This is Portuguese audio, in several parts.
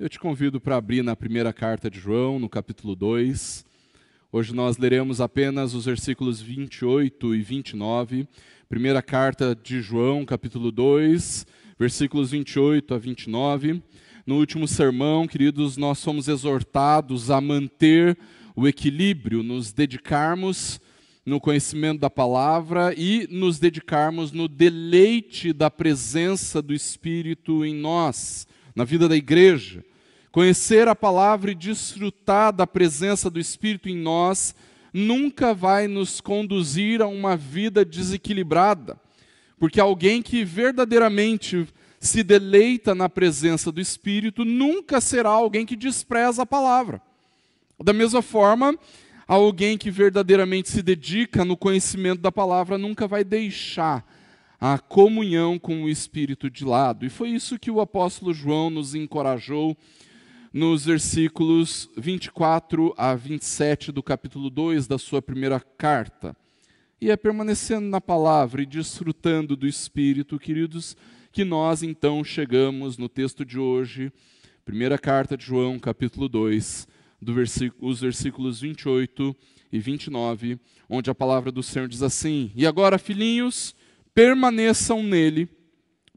Eu te convido para abrir na primeira carta de João, no capítulo 2. Hoje nós leremos apenas os versículos 28 e 29. Primeira carta de João, capítulo 2, versículos 28 a 29. No último sermão, queridos, nós somos exortados a manter o equilíbrio, nos dedicarmos no conhecimento da palavra e nos dedicarmos no deleite da presença do Espírito em nós, na vida da igreja. Conhecer a palavra e desfrutar da presença do Espírito em nós nunca vai nos conduzir a uma vida desequilibrada, porque alguém que verdadeiramente se deleita na presença do Espírito nunca será alguém que despreza a palavra. Da mesma forma, alguém que verdadeiramente se dedica no conhecimento da palavra nunca vai deixar a comunhão com o Espírito de lado. E foi isso que o apóstolo João nos encorajou nos versículos 24 a 27 do capítulo 2 da sua primeira carta. E é permanecendo na palavra e desfrutando do Espírito, queridos, que nós então chegamos no texto de hoje, primeira carta de João, capítulo 2, do versículo, os versículos 28 e 29, onde a palavra do Senhor diz assim: E agora, filhinhos, permaneçam nele,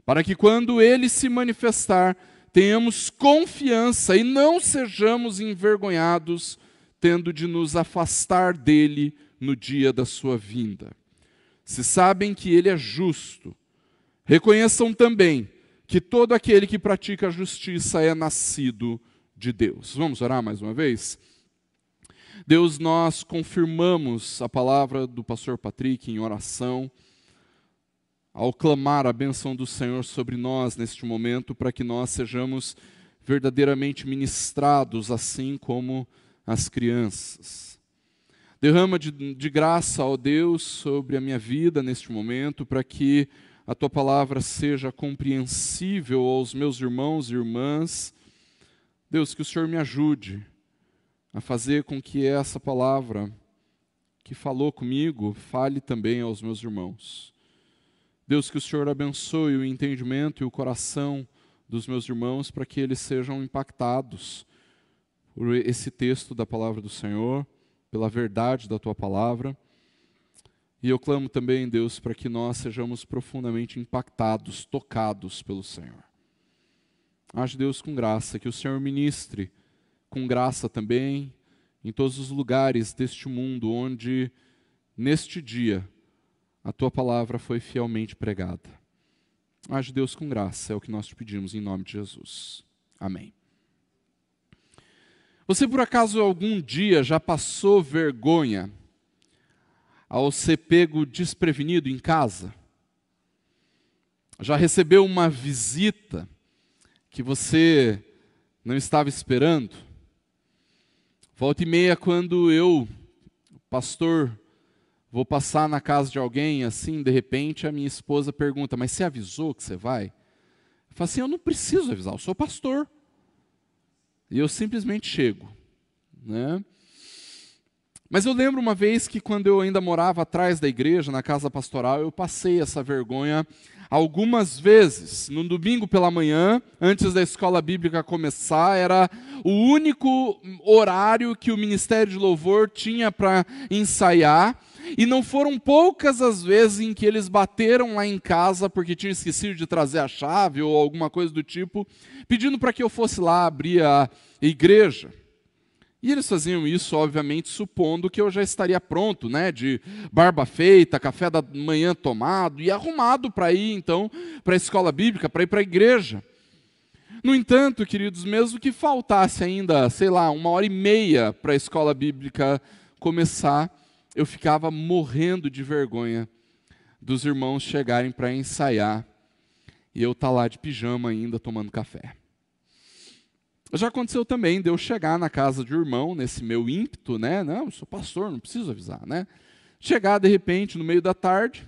para que quando ele se manifestar, tenhamos confiança e não sejamos envergonhados, tendo de nos afastar dele no dia da sua vinda. Se sabem que ele é justo, reconheçam também que todo aquele que pratica a justiça é nascido de Deus. Vamos orar mais uma vez? Deus, nós confirmamos a palavra do pastor Patrick em oração ao clamar a benção do Senhor sobre nós neste momento, para que nós sejamos verdadeiramente ministrados, assim como as crianças. Derrama de, de graça, ó Deus, sobre a minha vida neste momento, para que a tua palavra seja compreensível aos meus irmãos e irmãs. Deus, que o Senhor me ajude a fazer com que essa palavra que falou comigo fale também aos meus irmãos Deus, que o Senhor abençoe o entendimento e o coração dos meus irmãos para que eles sejam impactados por esse texto da palavra do Senhor, pela verdade da tua palavra. E eu clamo também, Deus, para que nós sejamos profundamente impactados, tocados pelo Senhor. Age Deus com graça, que o Senhor ministre com graça também em todos os lugares deste mundo onde, neste dia, a tua palavra foi fielmente pregada. Age Deus com graça, é o que nós te pedimos em nome de Jesus. Amém. Você por acaso algum dia já passou vergonha ao ser pego desprevenido em casa? Já recebeu uma visita que você não estava esperando? Volta e meia, quando eu, o pastor vou passar na casa de alguém, assim, de repente a minha esposa pergunta: Mas você avisou que você vai? Eu falo assim: Eu não preciso avisar, eu sou pastor. E eu simplesmente chego. Né? Mas eu lembro uma vez que, quando eu ainda morava atrás da igreja, na casa pastoral, eu passei essa vergonha algumas vezes. No domingo pela manhã, antes da escola bíblica começar, era o único horário que o Ministério de Louvor tinha para ensaiar. E não foram poucas as vezes em que eles bateram lá em casa porque tinham esquecido de trazer a chave ou alguma coisa do tipo, pedindo para que eu fosse lá abrir a igreja. E eles faziam isso, obviamente, supondo que eu já estaria pronto, né, de barba feita, café da manhã tomado e arrumado para ir então para a escola bíblica, para ir para a igreja. No entanto, queridos, mesmo que faltasse ainda, sei lá, uma hora e meia para a escola bíblica começar, eu ficava morrendo de vergonha dos irmãos chegarem para ensaiar e eu estar tá lá de pijama ainda tomando café. Já aconteceu também de eu chegar na casa de um irmão, nesse meu ímpeto, né? Não, eu sou pastor, não preciso avisar, né? Chegar de repente no meio da tarde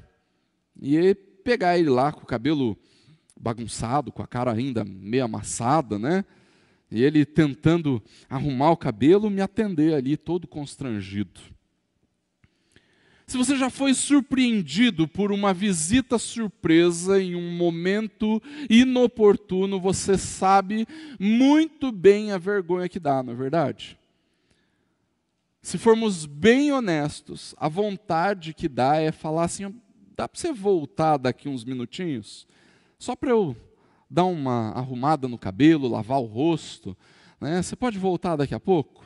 e pegar ele lá com o cabelo bagunçado, com a cara ainda meio amassada, né? E ele tentando arrumar o cabelo, me atender ali todo constrangido. Se você já foi surpreendido por uma visita surpresa em um momento inoportuno, você sabe muito bem a vergonha que dá, não é verdade? Se formos bem honestos, a vontade que dá é falar assim: dá para você voltar daqui uns minutinhos? Só para eu dar uma arrumada no cabelo, lavar o rosto. Né? Você pode voltar daqui a pouco?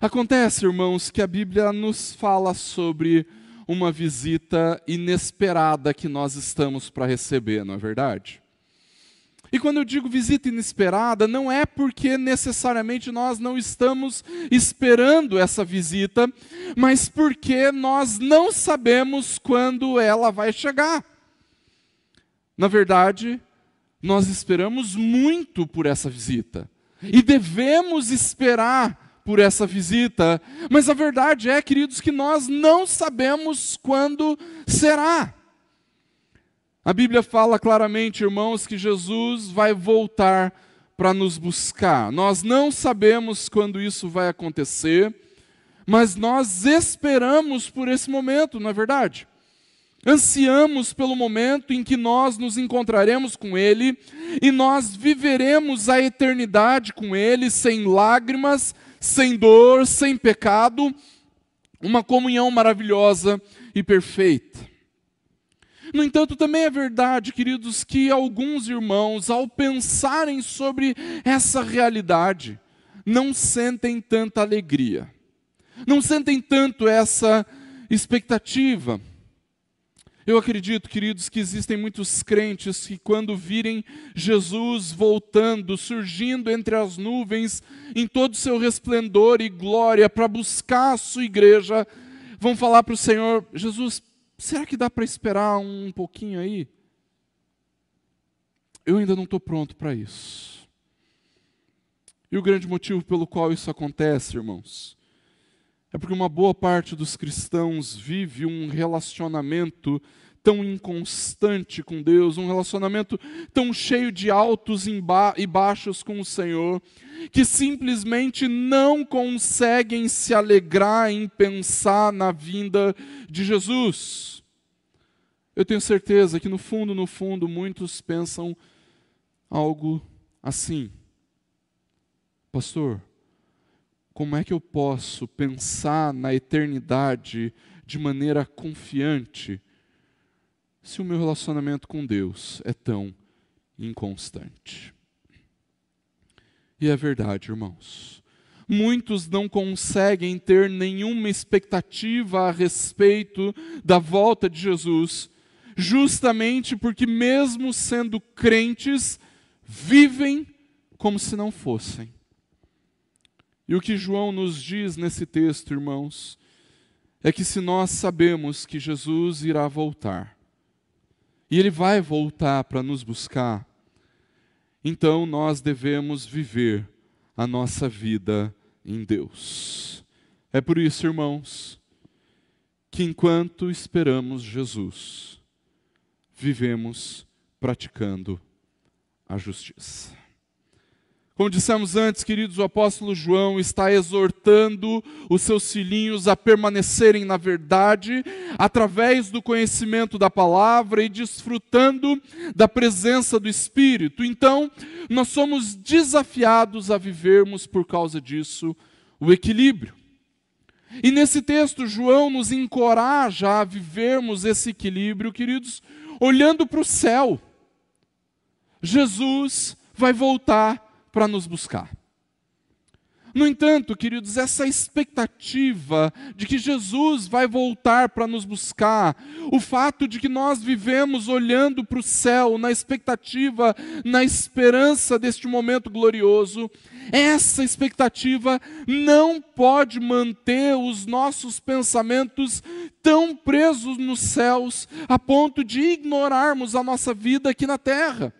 Acontece, irmãos, que a Bíblia nos fala sobre uma visita inesperada que nós estamos para receber, não é verdade? E quando eu digo visita inesperada, não é porque necessariamente nós não estamos esperando essa visita, mas porque nós não sabemos quando ela vai chegar. Na verdade, nós esperamos muito por essa visita e devemos esperar por essa visita, mas a verdade é, queridos, que nós não sabemos quando será. A Bíblia fala claramente, irmãos, que Jesus vai voltar para nos buscar. Nós não sabemos quando isso vai acontecer, mas nós esperamos por esse momento, não é verdade? Ansiamos pelo momento em que nós nos encontraremos com Ele e nós viveremos a eternidade com Ele sem lágrimas, sem dor, sem pecado, uma comunhão maravilhosa e perfeita. No entanto, também é verdade, queridos, que alguns irmãos, ao pensarem sobre essa realidade, não sentem tanta alegria, não sentem tanto essa expectativa, eu acredito, queridos, que existem muitos crentes que, quando virem Jesus voltando, surgindo entre as nuvens, em todo o seu resplendor e glória, para buscar a sua igreja, vão falar para o Senhor: Jesus, será que dá para esperar um pouquinho aí? Eu ainda não estou pronto para isso. E o grande motivo pelo qual isso acontece, irmãos, é porque uma boa parte dos cristãos vive um relacionamento tão inconstante com Deus, um relacionamento tão cheio de altos e baixos com o Senhor, que simplesmente não conseguem se alegrar em pensar na vinda de Jesus. Eu tenho certeza que no fundo, no fundo, muitos pensam algo assim. Pastor, como é que eu posso pensar na eternidade de maneira confiante se o meu relacionamento com Deus é tão inconstante? E é verdade, irmãos. Muitos não conseguem ter nenhuma expectativa a respeito da volta de Jesus, justamente porque, mesmo sendo crentes, vivem como se não fossem. E o que João nos diz nesse texto, irmãos, é que se nós sabemos que Jesus irá voltar, e ele vai voltar para nos buscar, então nós devemos viver a nossa vida em Deus. É por isso, irmãos, que enquanto esperamos Jesus, vivemos praticando a justiça. Como dissemos antes, queridos, o apóstolo João está exortando os seus filhinhos a permanecerem na verdade, através do conhecimento da palavra e desfrutando da presença do Espírito. Então, nós somos desafiados a vivermos, por causa disso, o equilíbrio. E nesse texto, João nos encoraja a vivermos esse equilíbrio, queridos, olhando para o céu. Jesus vai voltar para nos buscar. No entanto, queridos, essa expectativa de que Jesus vai voltar para nos buscar, o fato de que nós vivemos olhando para o céu, na expectativa, na esperança deste momento glorioso, essa expectativa não pode manter os nossos pensamentos tão presos nos céus a ponto de ignorarmos a nossa vida aqui na terra.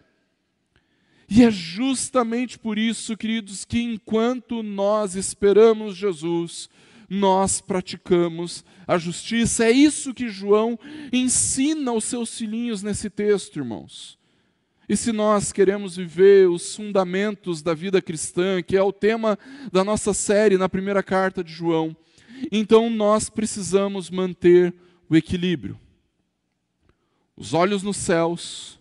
E é justamente por isso, queridos, que enquanto nós esperamos Jesus, nós praticamos a justiça. É isso que João ensina aos seus filhinhos nesse texto, irmãos. E se nós queremos viver os fundamentos da vida cristã, que é o tema da nossa série na primeira carta de João, então nós precisamos manter o equilíbrio. Os olhos nos céus,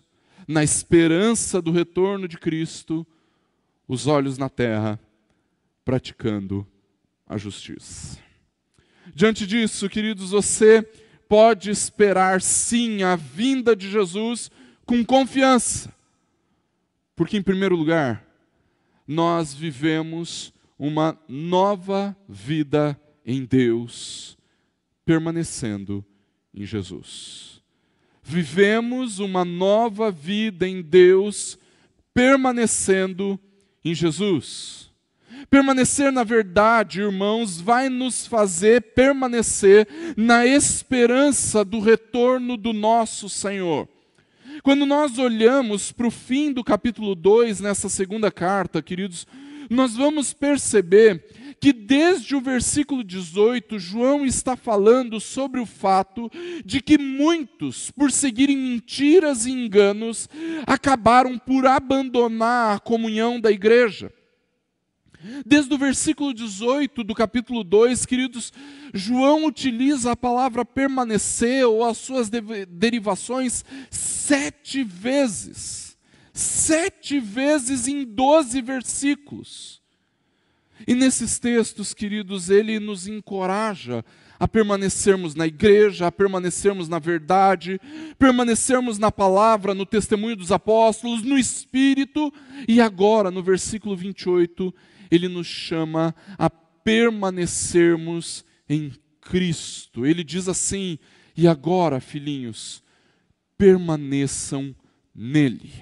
na esperança do retorno de Cristo, os olhos na terra, praticando a justiça. Diante disso, queridos, você pode esperar sim a vinda de Jesus com confiança, porque, em primeiro lugar, nós vivemos uma nova vida em Deus, permanecendo em Jesus vivemos uma nova vida em Deus, permanecendo em Jesus. Permanecer na verdade, irmãos, vai nos fazer permanecer na esperança do retorno do nosso Senhor. Quando nós olhamos para o fim do capítulo 2, nessa segunda carta, queridos, nós vamos perceber que desde o versículo 18, João está falando sobre o fato de que muitos, por seguirem mentiras e enganos, acabaram por abandonar a comunhão da igreja. Desde o versículo 18 do capítulo 2, queridos, João utiliza a palavra permanecer ou as suas de derivações sete vezes. Sete vezes em doze versículos. E nesses textos, queridos, ele nos encoraja a permanecermos na igreja, a permanecermos na verdade, permanecermos na palavra, no testemunho dos apóstolos, no espírito, e agora, no versículo 28, ele nos chama a permanecermos em Cristo. Ele diz assim: E agora, filhinhos, permaneçam nele.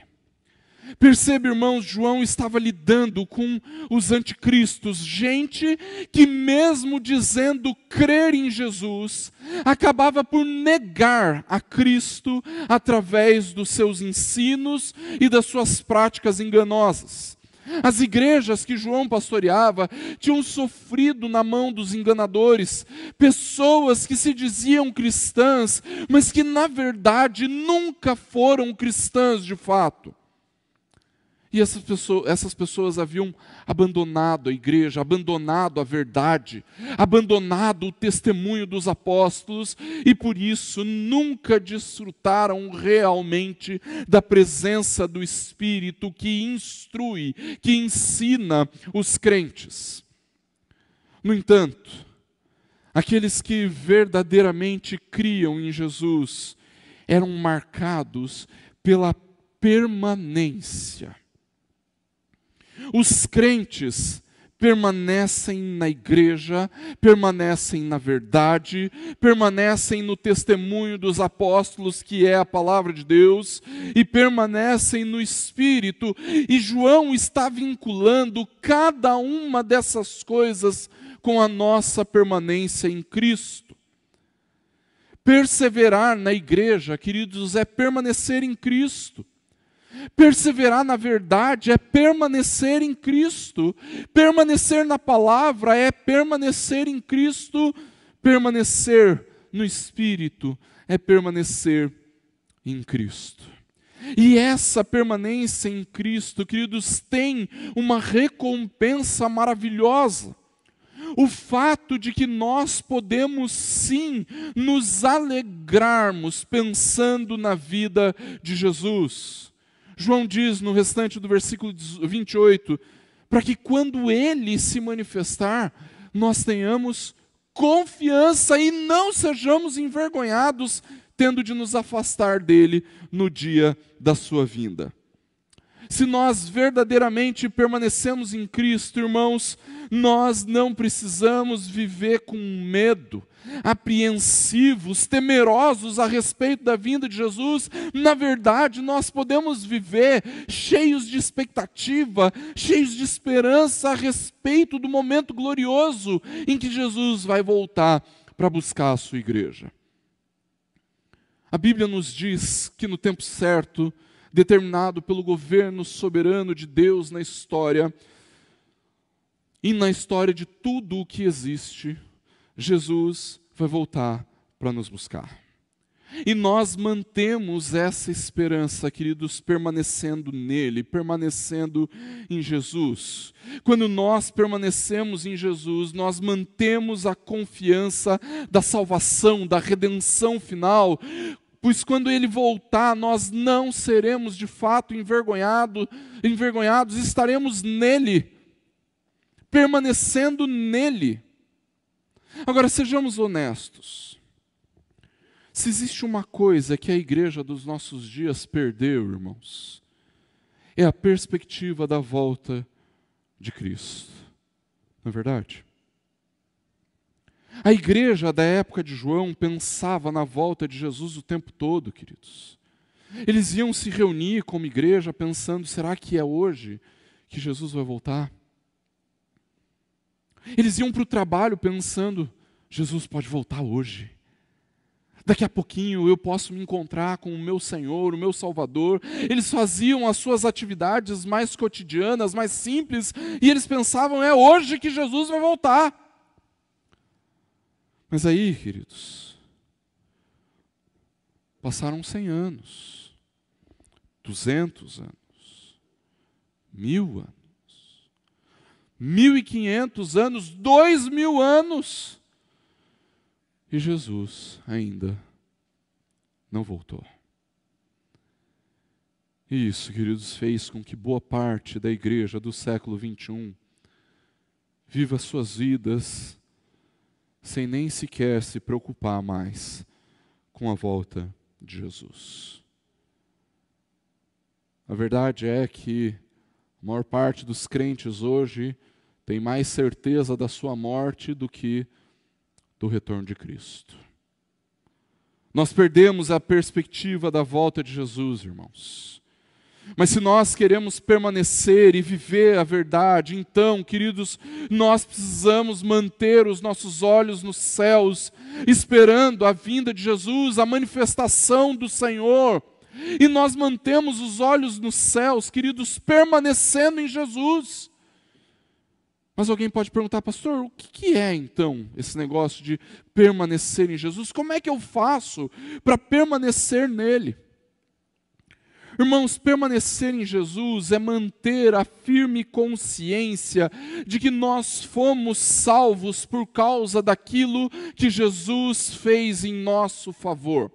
Percebe, irmãos, João estava lidando com os anticristos, gente que, mesmo dizendo crer em Jesus, acabava por negar a Cristo através dos seus ensinos e das suas práticas enganosas. As igrejas que João pastoreava tinham sofrido na mão dos enganadores, pessoas que se diziam cristãs, mas que na verdade nunca foram cristãs de fato. E essas pessoas, essas pessoas, haviam abandonado a igreja, abandonado a verdade, abandonado o testemunho dos apóstolos e por isso nunca desfrutaram realmente da presença do Espírito que instrui, que ensina os crentes. No entanto, aqueles que verdadeiramente criam em Jesus eram marcados pela permanência os crentes permanecem na igreja, permanecem na verdade, permanecem no testemunho dos apóstolos, que é a palavra de Deus, e permanecem no Espírito. E João está vinculando cada uma dessas coisas com a nossa permanência em Cristo. Perseverar na igreja, queridos, é permanecer em Cristo. Perseverar na verdade é permanecer em Cristo, permanecer na palavra é permanecer em Cristo, permanecer no Espírito é permanecer em Cristo. E essa permanência em Cristo, queridos, tem uma recompensa maravilhosa. O fato de que nós podemos sim nos alegrarmos pensando na vida de Jesus. João diz no restante do versículo 28, para que quando ele se manifestar, nós tenhamos confiança e não sejamos envergonhados, tendo de nos afastar dele no dia da sua vinda. Se nós verdadeiramente permanecemos em Cristo, irmãos, nós não precisamos viver com medo, apreensivos, temerosos a respeito da vinda de Jesus. Na verdade, nós podemos viver cheios de expectativa, cheios de esperança a respeito do momento glorioso em que Jesus vai voltar para buscar a sua igreja. A Bíblia nos diz que no tempo certo, determinado pelo governo soberano de Deus na história e na história de tudo o que existe, Jesus vai voltar para nos buscar. E nós mantemos essa esperança, queridos, permanecendo nele, permanecendo em Jesus. Quando nós permanecemos em Jesus, nós mantemos a confiança da salvação, da redenção final, pois quando ele voltar, nós não seremos de fato envergonhado, envergonhados, estaremos nele, permanecendo nele. Agora, sejamos honestos. Se existe uma coisa que a igreja dos nossos dias perdeu, irmãos, é a perspectiva da volta de Cristo. Não é verdade? A igreja da época de João pensava na volta de Jesus o tempo todo, queridos. Eles iam se reunir como igreja pensando: será que é hoje que Jesus vai voltar? Eles iam para o trabalho pensando: Jesus pode voltar hoje. Daqui a pouquinho eu posso me encontrar com o meu Senhor, o meu Salvador. Eles faziam as suas atividades mais cotidianas, mais simples, e eles pensavam: é hoje que Jesus vai voltar. Mas aí, queridos, passaram 100 anos, 200 anos, mil anos. 1.500 anos, dois mil anos. E Jesus ainda não voltou. E isso, queridos, fez com que boa parte da igreja do século XXI viva suas vidas sem nem sequer se preocupar mais com a volta de Jesus. A verdade é que a maior parte dos crentes hoje tem mais certeza da sua morte do que do retorno de Cristo. Nós perdemos a perspectiva da volta de Jesus, irmãos. Mas se nós queremos permanecer e viver a verdade, então, queridos, nós precisamos manter os nossos olhos nos céus, esperando a vinda de Jesus, a manifestação do Senhor. E nós mantemos os olhos nos céus, queridos, permanecendo em Jesus. Mas alguém pode perguntar, pastor, o que é então esse negócio de permanecer em Jesus? Como é que eu faço para permanecer nele? Irmãos, permanecer em Jesus é manter a firme consciência de que nós fomos salvos por causa daquilo que Jesus fez em nosso favor.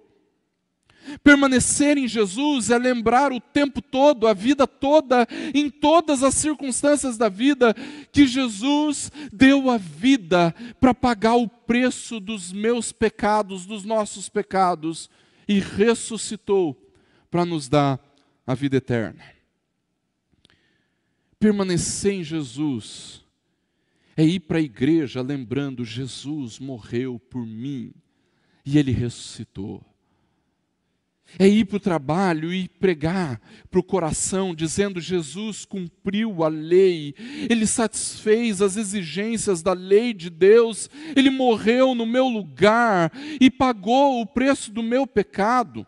Permanecer em Jesus é lembrar o tempo todo, a vida toda, em todas as circunstâncias da vida, que Jesus deu a vida para pagar o preço dos meus pecados, dos nossos pecados, e ressuscitou para nos dar a vida eterna. Permanecer em Jesus é ir para a igreja lembrando: Jesus morreu por mim e ele ressuscitou. É ir para o trabalho e pregar para o coração, dizendo: Jesus cumpriu a lei, ele satisfez as exigências da lei de Deus, ele morreu no meu lugar e pagou o preço do meu pecado.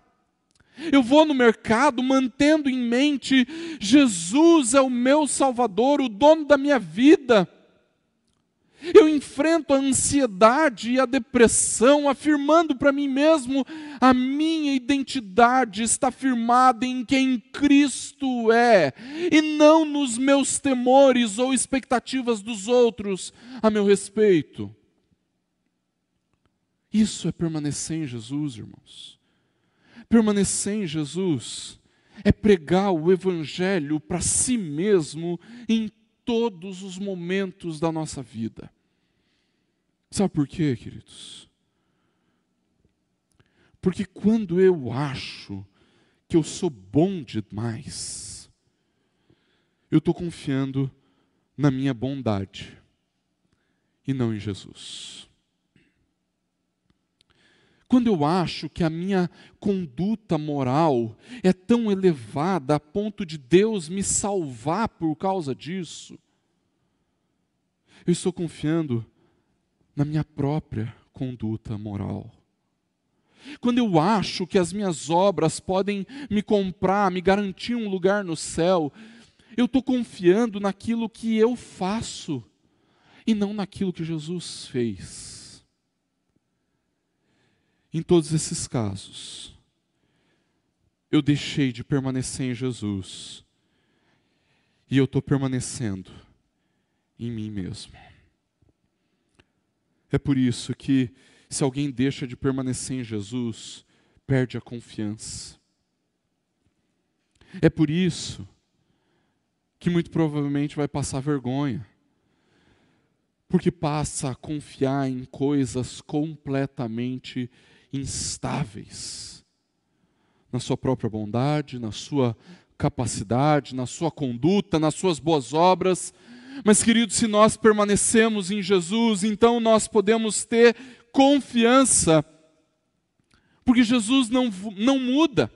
Eu vou no mercado mantendo em mente: Jesus é o meu Salvador, o dono da minha vida. Eu enfrento a ansiedade e a depressão, afirmando para mim mesmo: a minha identidade está firmada em quem Cristo é, e não nos meus temores ou expectativas dos outros a meu respeito. Isso é permanecer em Jesus, irmãos permanecer em Jesus é pregar o Evangelho para si mesmo em todos os momentos da nossa vida. Sabe por quê, queridos? Porque quando eu acho que eu sou bom demais, eu estou confiando na minha bondade e não em Jesus. Quando eu acho que a minha conduta moral é tão elevada a ponto de Deus me salvar por causa disso, eu estou confiando na minha própria conduta moral. Quando eu acho que as minhas obras podem me comprar, me garantir um lugar no céu, eu estou confiando naquilo que eu faço e não naquilo que Jesus fez. Em todos esses casos, eu deixei de permanecer em Jesus e eu estou permanecendo em mim mesmo. É por isso que, se alguém deixa de permanecer em Jesus, perde a confiança. É por isso que, muito provavelmente, vai passar vergonha, porque passa a confiar em coisas completamente diferentes instáveis na sua própria bondade, na sua capacidade, na sua conduta, nas suas boas obras. Mas, querido, se nós permanecemos em Jesus, então nós podemos ter confiança, porque Jesus não, não muda.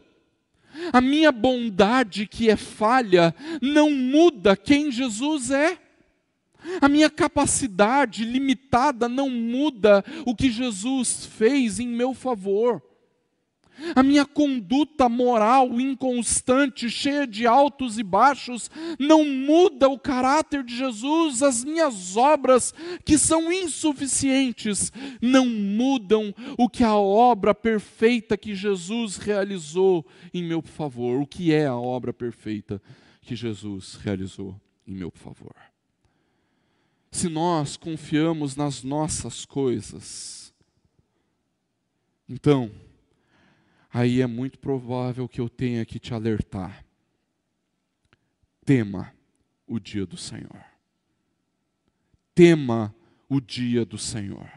A minha bondade que é falha não muda quem Jesus é. A minha capacidade limitada não muda o que Jesus fez em meu favor. A minha conduta moral inconstante, cheia de altos e baixos, não muda o caráter de Jesus. As minhas obras, que são insuficientes, não mudam o que a obra perfeita que Jesus realizou em meu favor. O que é a obra perfeita que Jesus realizou em meu favor? se nós confiamos nas nossas coisas. Então, aí é muito provável que eu tenha que te alertar. Tema o dia do Senhor. Tema o dia do Senhor.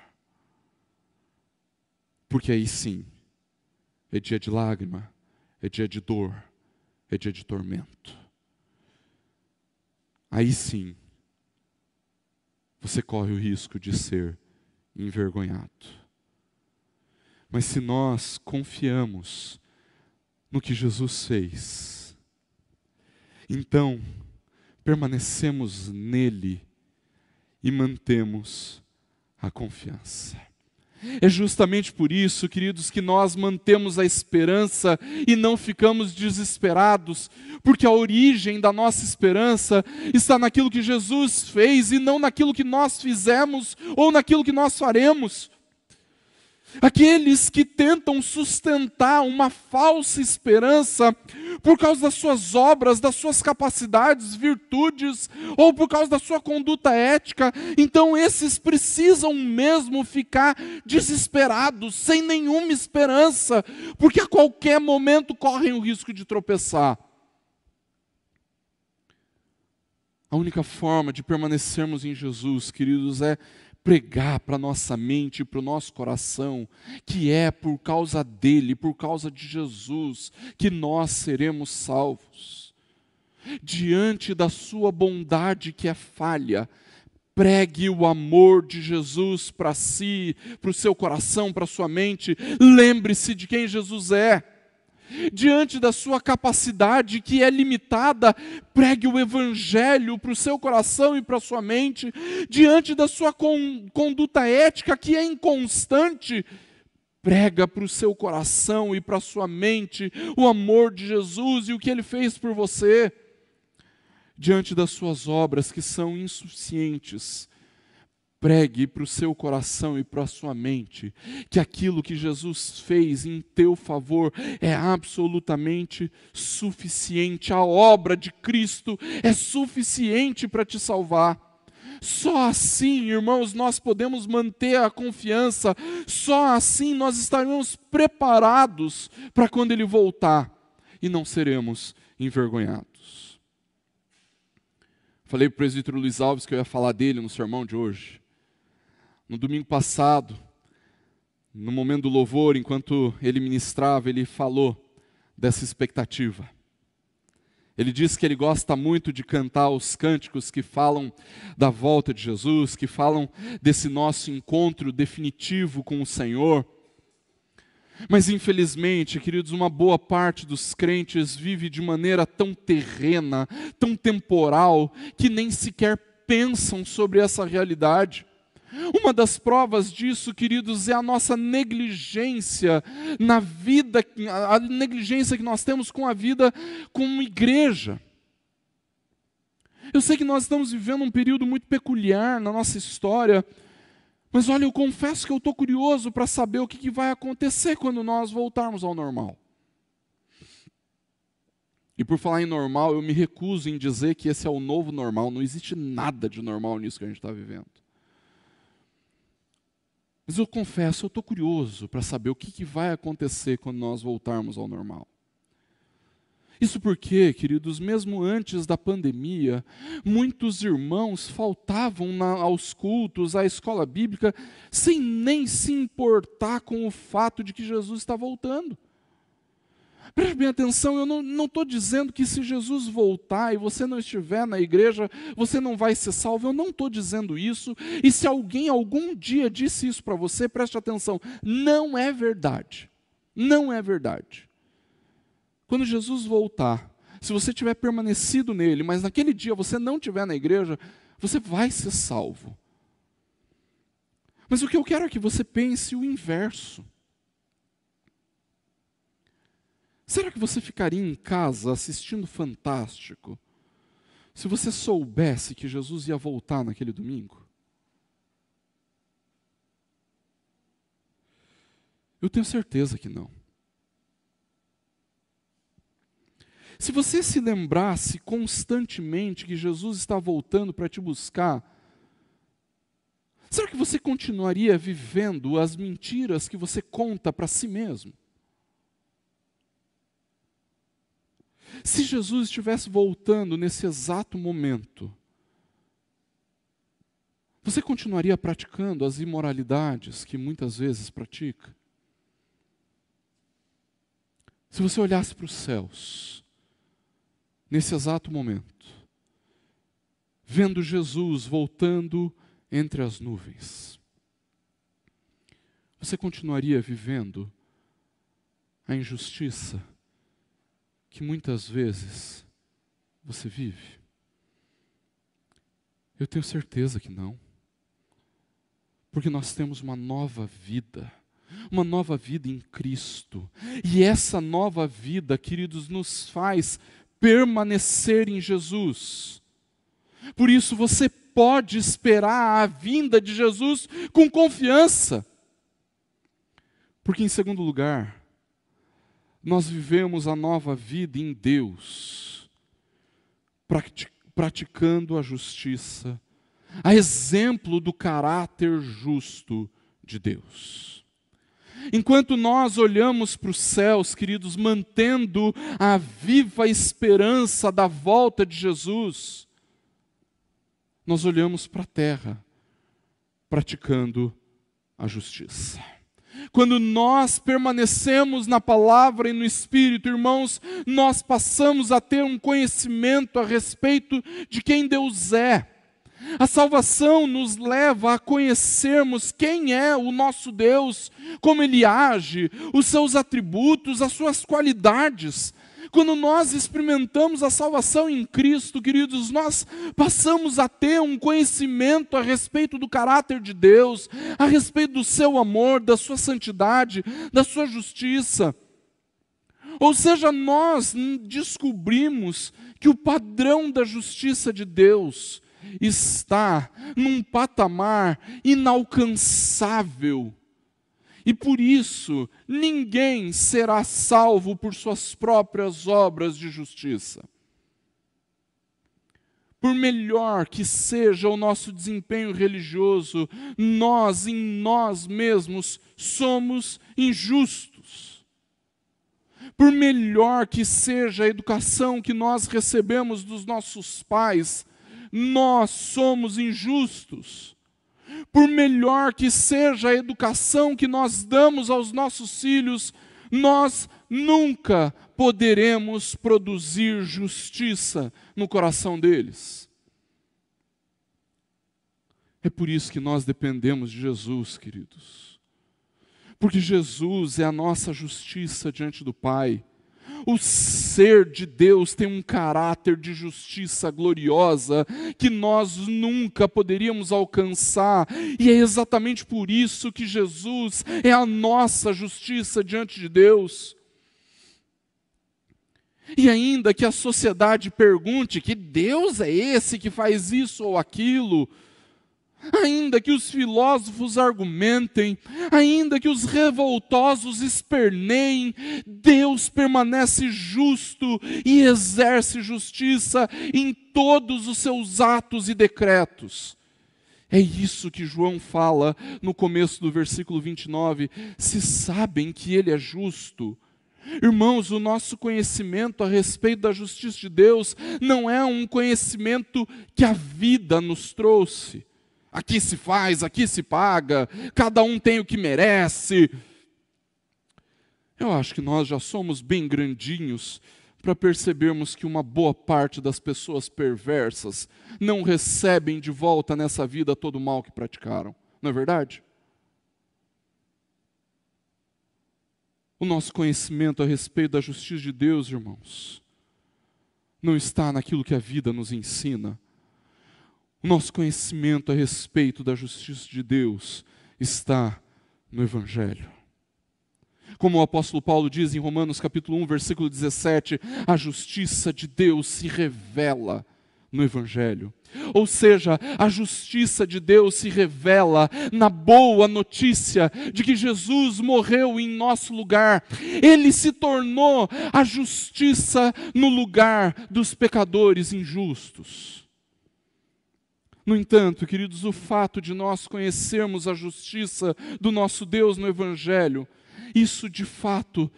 Porque aí sim, é dia de lágrima, é dia de dor, é dia de tormento. Aí sim, você corre o risco de ser envergonhado. Mas se nós confiamos no que Jesus fez, então permanecemos nele e mantemos a confiança. É justamente por isso, queridos, que nós mantemos a esperança e não ficamos desesperados, porque a origem da nossa esperança está naquilo que Jesus fez e não naquilo que nós fizemos ou naquilo que nós faremos. Aqueles que tentam sustentar uma falsa esperança por causa das suas obras, das suas capacidades, virtudes, ou por causa da sua conduta ética, então esses precisam mesmo ficar desesperados, sem nenhuma esperança, porque a qualquer momento correm o risco de tropeçar. A única forma de permanecermos em Jesus, queridos, é pregar para nossa mente, para o nosso coração, que é por causa dele, por causa de Jesus, que nós seremos salvos. Diante da sua bondade que é falha, pregue o amor de Jesus para si, para o seu coração, para a sua mente. Lembre-se de quem Jesus é diante da sua capacidade, que é limitada, pregue o evangelho para o seu coração e para a sua mente, diante da sua con conduta ética, que é inconstante, prega para o seu coração e para a sua mente o amor de Jesus e o que ele fez por você, diante das suas obras que são insuficientes pregue para o seu coração e para a sua mente que aquilo que Jesus fez em teu favor é absolutamente suficiente. A obra de Cristo é suficiente para te salvar. Só assim, irmãos, nós podemos manter a confiança, só assim nós estaremos preparados para quando Ele voltar e não seremos envergonhados. Falei para o presbítero Luiz Alves que eu ia falar dele no sermão de hoje. No domingo passado, no momento do louvor, enquanto ele ministrava, ele falou dessa expectativa. Ele diz que ele gosta muito de cantar os cânticos que falam da volta de Jesus, que falam desse nosso encontro definitivo com o Senhor. Mas infelizmente, queridos, uma boa parte dos crentes vive de maneira tão terrena, tão temporal, que nem sequer pensam sobre essa realidade. Uma das provas disso, queridos, é a nossa negligência na vida, a negligência que nós temos com a vida como igreja. Eu sei que nós estamos vivendo um período muito peculiar na nossa história, mas olha, eu confesso que eu estou curioso para saber o que, que vai acontecer quando nós voltarmos ao normal. E por falar em normal, eu me recuso em dizer que esse é o novo normal, não existe nada de normal nisso que a gente está vivendo. Mas eu confesso, eu estou curioso para saber o que, que, vai acontecer quando nós voltarmos ao normal. Isso porque, queridos, mesmo antes da pandemia, muitos irmãos faltavam na, aos cultos, à escola bíblica, sem nem se importar com o fato de que Jesus está voltando. Preste bem atenção, eu não estou dizendo que se Jesus voltar e você não estiver na igreja, você não vai ser salvo. Eu não estou dizendo isso. E se alguém algum dia disse isso para você, preste atenção, não é verdade. Não é verdade. Quando Jesus voltar, se você tiver permanecido nele, mas naquele dia você não estiver na igreja, você vai ser salvo. Mas o que eu quero é que você pense o inverso. Será que você ficaria em casa assistindo Fantástico se você soubesse que Jesus ia voltar naquele domingo? Eu tenho certeza que não. Se você se lembrasse constantemente que Jesus está voltando para te buscar, será que você continuaria vivendo as mentiras que você conta para si mesmo? Se Jesus estivesse voltando nesse exato momento, você continuaria praticando as imoralidades que muitas vezes pratica? Se você olhasse para os céus, nesse exato momento, vendo Jesus voltando entre as nuvens, você continuaria vivendo a injustiça? que muitas vezes você vive? Eu tenho certeza que não. Porque nós temos uma nova vida uma nova vida em Cristo. E essa nova vida, queridos, nos faz permanecer em Jesus. Por isso você pode esperar a vinda de Jesus com confiança. Porque, em segundo lugar, nós vivemos a nova vida em Deus, praticando a justiça, a exemplo do caráter justo de Deus. Enquanto nós olhamos para os céus, queridos, mantendo a viva esperança da volta de Jesus, nós olhamos para a terra, praticando a justiça. Quando nós permanecemos na palavra e no Espírito, irmãos, nós passamos a ter um conhecimento a respeito de quem Deus é. A salvação nos leva a conhecermos quem é o nosso Deus, como ele age, os seus atributos, as suas qualidades. Quando nós experimentamos a salvação em Cristo, queridos, nós passamos a ter um conhecimento a respeito do caráter de Deus, a respeito do seu amor, da sua santidade, da sua justiça. Ou seja, nós descobrimos que o padrão da justiça de Deus está num patamar inalcançável e por isso ninguém será salvo por suas próprias obras de justiça. Por melhor que seja o nosso desempenho religioso, nós em nós mesmos somos injustos. Por melhor que seja a educação que nós recebemos dos nossos pais, nós somos injustos por melhor que seja a educação que nós damos aos nossos filhos, nós nunca poderemos produzir justiça no coração deles. É por isso que nós dependemos de Jesus, queridos. Porque Jesus é a nossa justiça diante do Pai. O ser de Deus tem um caráter de justiça gloriosa que nós nunca poderíamos alcançar, e é exatamente por isso que Jesus é a nossa justiça diante de Deus. E ainda que a sociedade pergunte que Deus é esse que faz isso ou aquilo, Ainda que os filósofos argumentem, ainda que os revoltosos esperneiem, Deus permanece justo e exerce justiça em todos os seus atos e decretos. É isso que João fala no começo do versículo 29. Se sabem que ele é justo, Irmãos, o nosso conhecimento a respeito da justiça de Deus não é um conhecimento que a vida nos trouxe. Aqui se faz, aqui se paga, cada um tem o que merece. Eu acho que nós já somos bem grandinhos para percebermos que uma boa parte das pessoas perversas não recebem de volta nessa vida todo o mal que praticaram, não é verdade? O nosso conhecimento a respeito da justiça de Deus, irmãos, não está naquilo que a vida nos ensina, o nosso conhecimento a respeito da justiça de Deus está no Evangelho. Como o apóstolo Paulo diz em Romanos capítulo 1, versículo 17, a justiça de Deus se revela no Evangelho. Ou seja, a justiça de Deus se revela na boa notícia de que Jesus morreu em nosso lugar. Ele se tornou a justiça no lugar dos pecadores injustos. No entanto, queridos, o fato de nós conhecermos a justiça do nosso Deus no Evangelho, isso de fato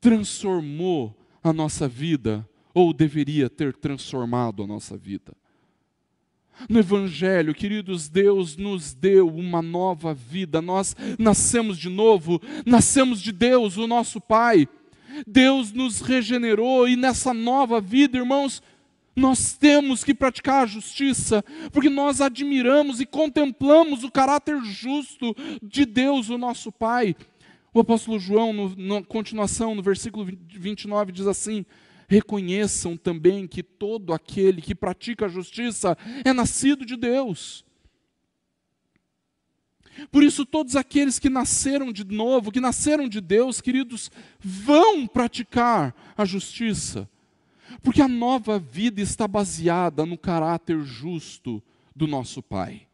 transformou a nossa vida, ou deveria ter transformado a nossa vida. No Evangelho, queridos, Deus nos deu uma nova vida, nós nascemos de novo, nascemos de Deus, o nosso Pai. Deus nos regenerou e nessa nova vida, irmãos, nós temos que praticar a justiça, porque nós admiramos e contemplamos o caráter justo de Deus, o nosso Pai. O apóstolo João, no, na continuação, no versículo 29, diz assim: Reconheçam também que todo aquele que pratica a justiça é nascido de Deus. Por isso, todos aqueles que nasceram de novo, que nasceram de Deus, queridos, vão praticar a justiça. Porque a nova vida está baseada no caráter justo do nosso Pai,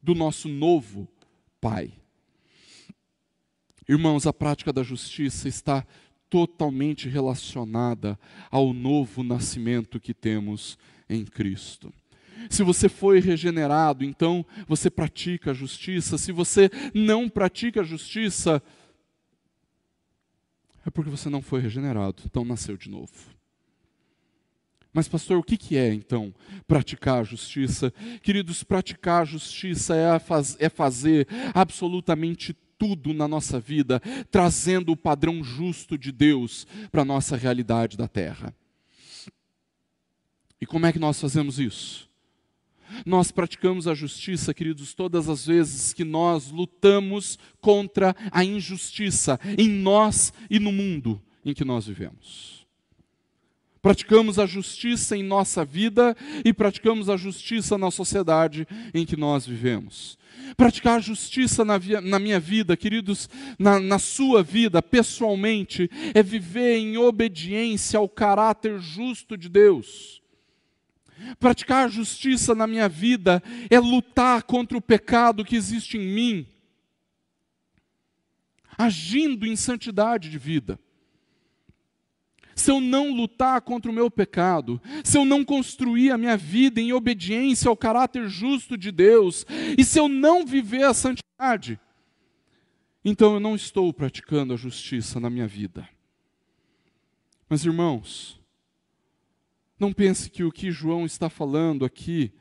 do nosso novo Pai. Irmãos, a prática da justiça está totalmente relacionada ao novo nascimento que temos em Cristo. Se você foi regenerado, então você pratica a justiça. Se você não pratica a justiça, é porque você não foi regenerado, então nasceu de novo. Mas, pastor, o que, é então praticar a justiça? Queridos, praticar a justiça é, faz, é fazer absolutamente tudo na nossa vida, trazendo o padrão justo de Deus para a nossa realidade da terra. E como é que nós fazemos isso? Nós praticamos a justiça, queridos, todas as vezes que nós lutamos contra a injustiça em nós e no mundo em que nós vivemos. Praticamos a justiça em nossa vida e praticamos a justiça na sociedade em que nós vivemos. Praticar a justiça na, via, na minha vida, queridos, na, na sua vida, pessoalmente, é viver em obediência ao caráter justo de Deus. Praticar a justiça na minha vida é lutar contra o pecado que existe em mim, agindo em santidade de vida se eu não lutar contra o meu pecado, se eu não construir a minha vida em obediência ao caráter justo de Deus, e se eu não viver a santidade, então eu não estou praticando a justiça na minha vida. Mas irmãos, não pense que o que João está falando aqui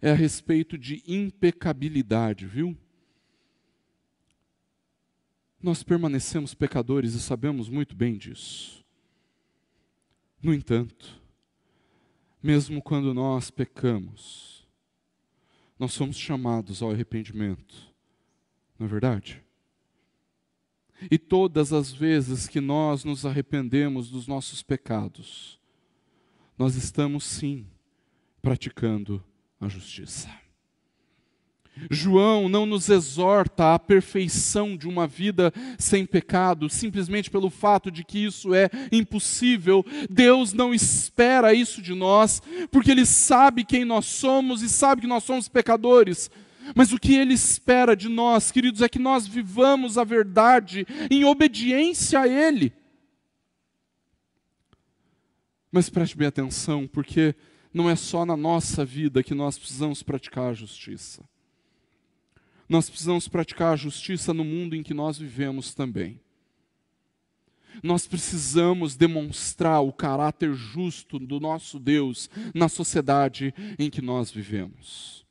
é a respeito de impecabilidade, viu? Nós permanecemos pecadores e sabemos muito bem disso. No entanto, mesmo quando nós pecamos, nós somos chamados ao arrependimento, não é verdade? E todas as vezes que nós nos arrependemos dos nossos pecados, nós estamos sim praticando a justiça. João não nos exorta à perfeição de uma vida sem pecado, simplesmente pelo fato de que isso é impossível. Deus não espera isso de nós, porque Ele sabe quem nós somos e sabe que nós somos pecadores. Mas o que Ele espera de nós, queridos, é que nós vivamos a verdade em obediência a Ele. Mas preste bem atenção, porque não é só na nossa vida que nós precisamos praticar a justiça nós precisamos praticar a justiça no mundo em que nós vivemos também. Nós precisamos demonstrar o caráter justo do nosso Deus na sociedade em que nós vivemos.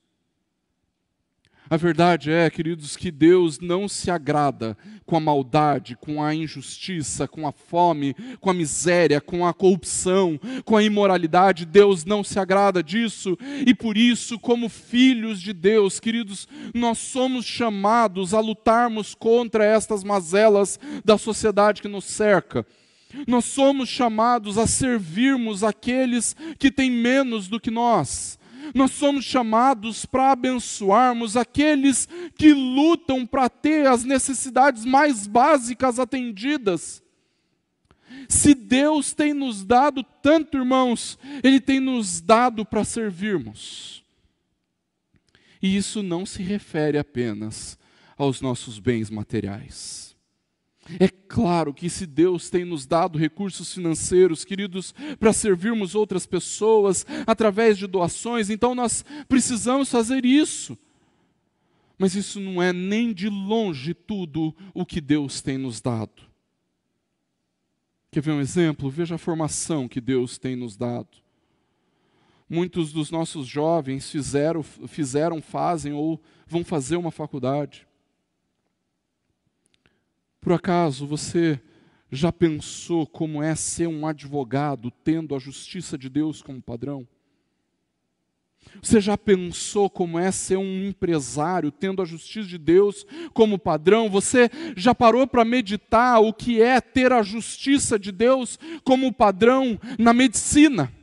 A verdade é, queridos, que Deus não se agrada com a maldade, com a injustiça, com a fome, com a miséria, com a corrupção, com a imoralidade. Deus não se agrada disso e por isso, como filhos de Deus, queridos, nós somos chamados a lutarmos contra estas mazelas da sociedade que nos cerca. Nós somos chamados a servirmos aqueles que têm menos do que nós nós somos chamados para abençoarmos aqueles que lutam para ter as necessidades mais básicas atendidas. Se Deus tem nos dado tanto, irmãos, Ele tem nos dado para servirmos. E isso não se refere apenas aos nossos bens materiais. É claro que se Deus tem nos dado recursos financeiros, queridos, para servirmos outras pessoas através de doações, então nós precisamos fazer isso. Mas isso não é nem de longe tudo o que Deus tem nos dado. Quer ver um exemplo? Veja a formação que Deus tem nos dado. Muitos dos nossos jovens fizeram, fizeram fazem ou vão fazer uma faculdade. Por acaso você já pensou como é ser um advogado tendo a justiça de Deus como padrão? Você já pensou como é ser um empresário tendo a justiça de Deus como padrão? Você já parou para meditar o que é ter a justiça de Deus como padrão na medicina?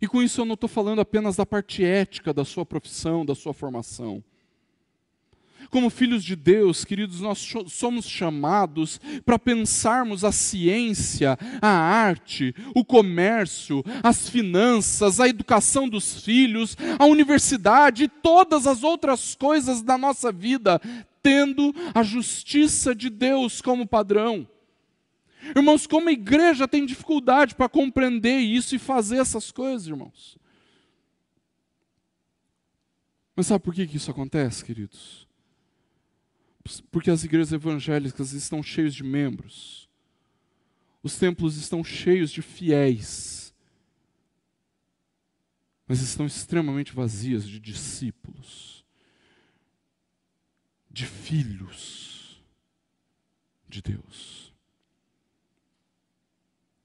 E com isso eu não estou falando apenas da parte ética da sua profissão, da sua formação. Como filhos de Deus, queridos, nós somos chamados para pensarmos a ciência, a arte, o comércio, as finanças, a educação dos filhos, a universidade e todas as outras coisas da nossa vida, tendo a justiça de Deus como padrão. Irmãos, como a igreja tem dificuldade para compreender isso e fazer essas coisas, irmãos. Mas sabe por que, que isso acontece, queridos? porque as igrejas evangélicas estão cheias de membros, os templos estão cheios de fiéis, mas estão extremamente vazias de discípulos, de filhos de Deus.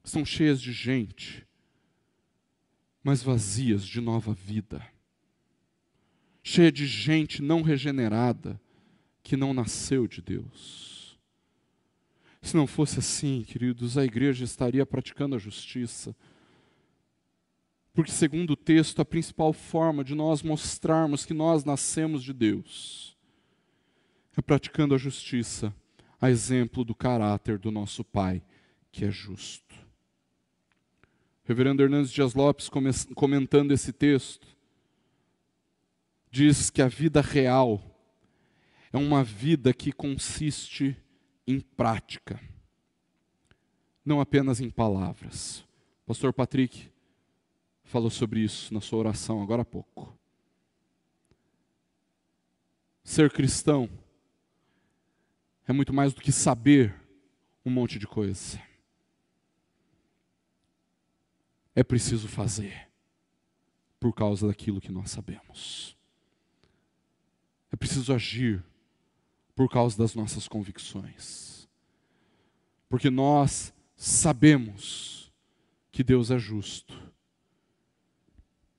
Estão cheias de gente, mas vazias de nova vida, cheia de gente não regenerada que não nasceu de Deus. Se não fosse assim, queridos, a igreja estaria praticando a justiça. Porque, segundo o texto, a principal forma de nós mostrarmos que nós nascemos de Deus é praticando a justiça, a exemplo do caráter do nosso Pai, que é justo. Reverendo Hernandes Dias Lopes, comentando esse texto, diz que a vida real é uma vida que consiste em prática, não apenas em palavras. O pastor Patrick falou sobre isso na sua oração agora há pouco. Ser cristão é muito mais do que saber um monte de coisa. É preciso fazer por causa daquilo que nós sabemos. É preciso agir por causa das nossas convicções. Porque nós sabemos que Deus é justo.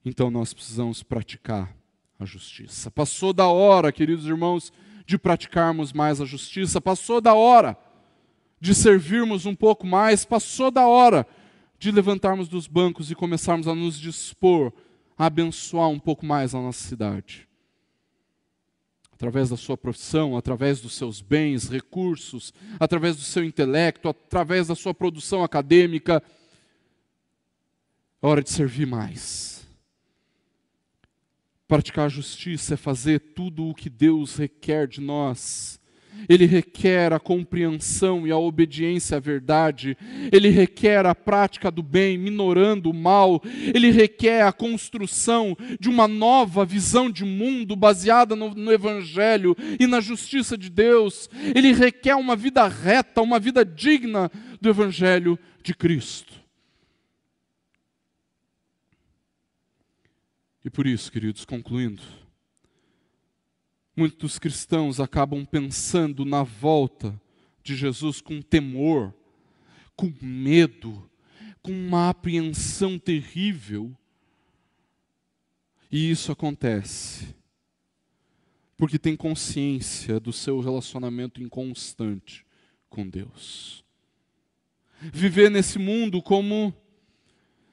Então nós precisamos praticar a justiça. Passou da hora, queridos irmãos, de praticarmos mais a justiça, passou da hora de servirmos um pouco mais, passou da hora de levantarmos dos bancos e começarmos a nos dispor a abençoar um pouco mais a nossa cidade através da sua profissão, através dos seus bens, recursos, através do seu intelecto, através da sua produção acadêmica. É hora de servir mais. Praticar a justiça é fazer tudo o que Deus requer de nós ele requer a compreensão e a obediência à verdade, ele requer a prática do bem, minorando o mal, ele requer a construção de uma nova visão de mundo baseada no, no Evangelho e na justiça de Deus, ele requer uma vida reta, uma vida digna do Evangelho de Cristo. E por isso, queridos, concluindo, Muitos cristãos acabam pensando na volta de Jesus com temor, com medo, com uma apreensão terrível. E isso acontece porque tem consciência do seu relacionamento inconstante com Deus. Viver nesse mundo como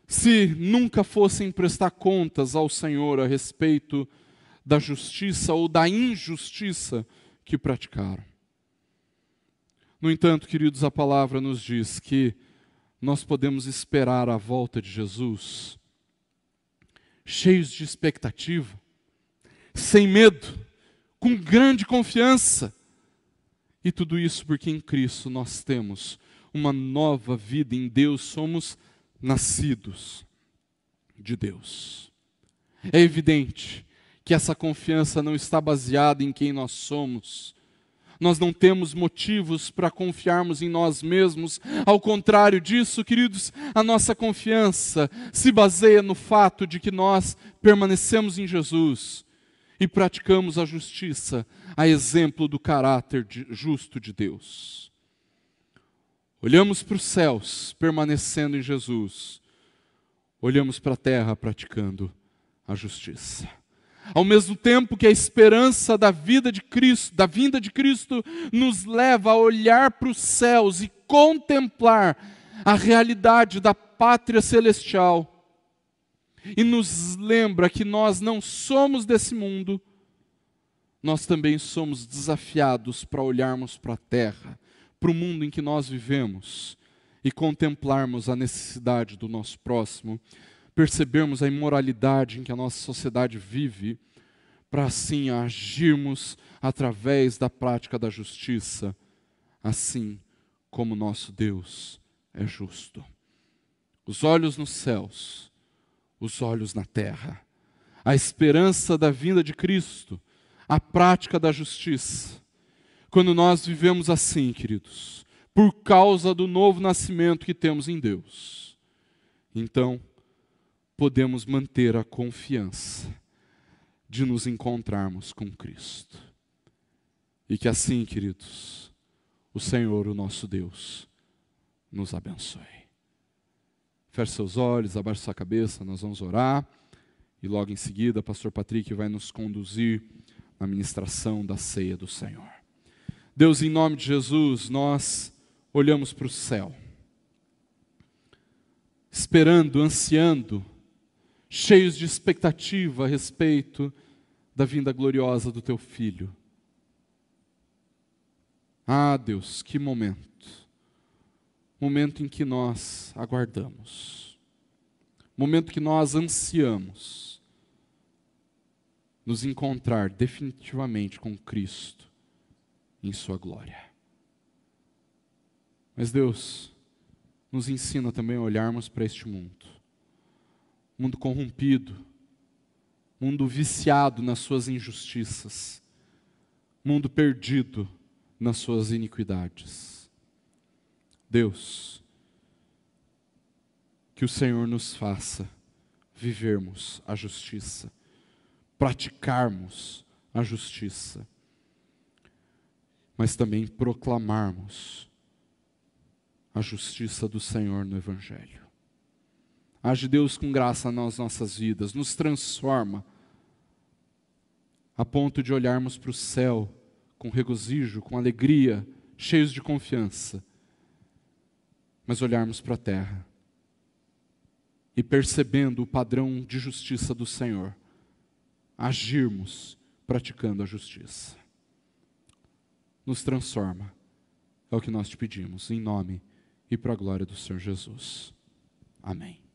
se nunca fossem prestar contas ao Senhor a respeito de da justiça ou da injustiça que praticaram. No entanto, queridos, a palavra nos diz que nós podemos esperar a volta de Jesus cheios de expectativa, sem medo, com grande confiança. E tudo isso porque em Cristo nós temos uma nova vida em Deus, somos nascidos de Deus. É evidente que essa confiança não está baseada em quem nós somos. Nós não temos motivos para confiarmos em nós mesmos. Ao contrário disso, queridos, a nossa confiança se baseia no fato de que nós permanecemos em Jesus e praticamos a justiça, a exemplo do caráter de, justo de Deus. Olhamos para os céus, permanecendo em Jesus. Olhamos para a terra, praticando a justiça. Ao mesmo tempo que a esperança da vida de Cristo, da vinda de Cristo, nos leva a olhar para os céus e contemplar a realidade da pátria celestial. E nos lembra que nós não somos desse mundo, nós também somos desafiados para olharmos para a terra, para o mundo em que nós vivemos e contemplarmos a necessidade do nosso próximo percebermos a imoralidade em que a nossa sociedade vive, para assim agirmos através da prática da justiça, assim como nosso Deus é justo. Os olhos nos céus, os olhos na terra, a esperança da vinda de Cristo, a prática da justiça. Quando nós vivemos assim, queridos, por causa do novo nascimento que temos em Deus. Então, podemos manter a confiança de nos encontrarmos com Cristo. E que assim, queridos, o Senhor, o nosso Deus, nos abençoe. Feche seus olhos, abaixe sua cabeça, nós vamos orar. E logo em seguida, pastor Patrick vai nos conduzir na ministração da ceia do Senhor. Deus, em nome de Jesus, nós olhamos para o céu, esperando, ansiando, cheios de expectativa a respeito da vinda gloriosa do teu filho. Ah, Deus, que momento! Momento em que nós aguardamos, momento que nós ansiamos nos encontrar definitivamente com Cristo em Sua glória. Mas, Deus, nos ensina também a olharmos para este mundo mundo corrompido, mundo viciado nas suas injustiças, mundo perdido nas suas iniquidades. Deus, que o Senhor nos faça vivermos a justiça, praticarmos a justiça, mas também proclamarmos a justiça do Senhor no Evangelho. Age Deus com graça nas nossas vidas, nos transforma, a ponto de olharmos para o céu com regozijo, com alegria, cheios de confiança, mas olharmos para a terra e percebendo o padrão de justiça do Senhor, agirmos praticando a justiça. Nos transforma, é o que nós te pedimos, em nome e para a glória do Senhor Jesus. Amém.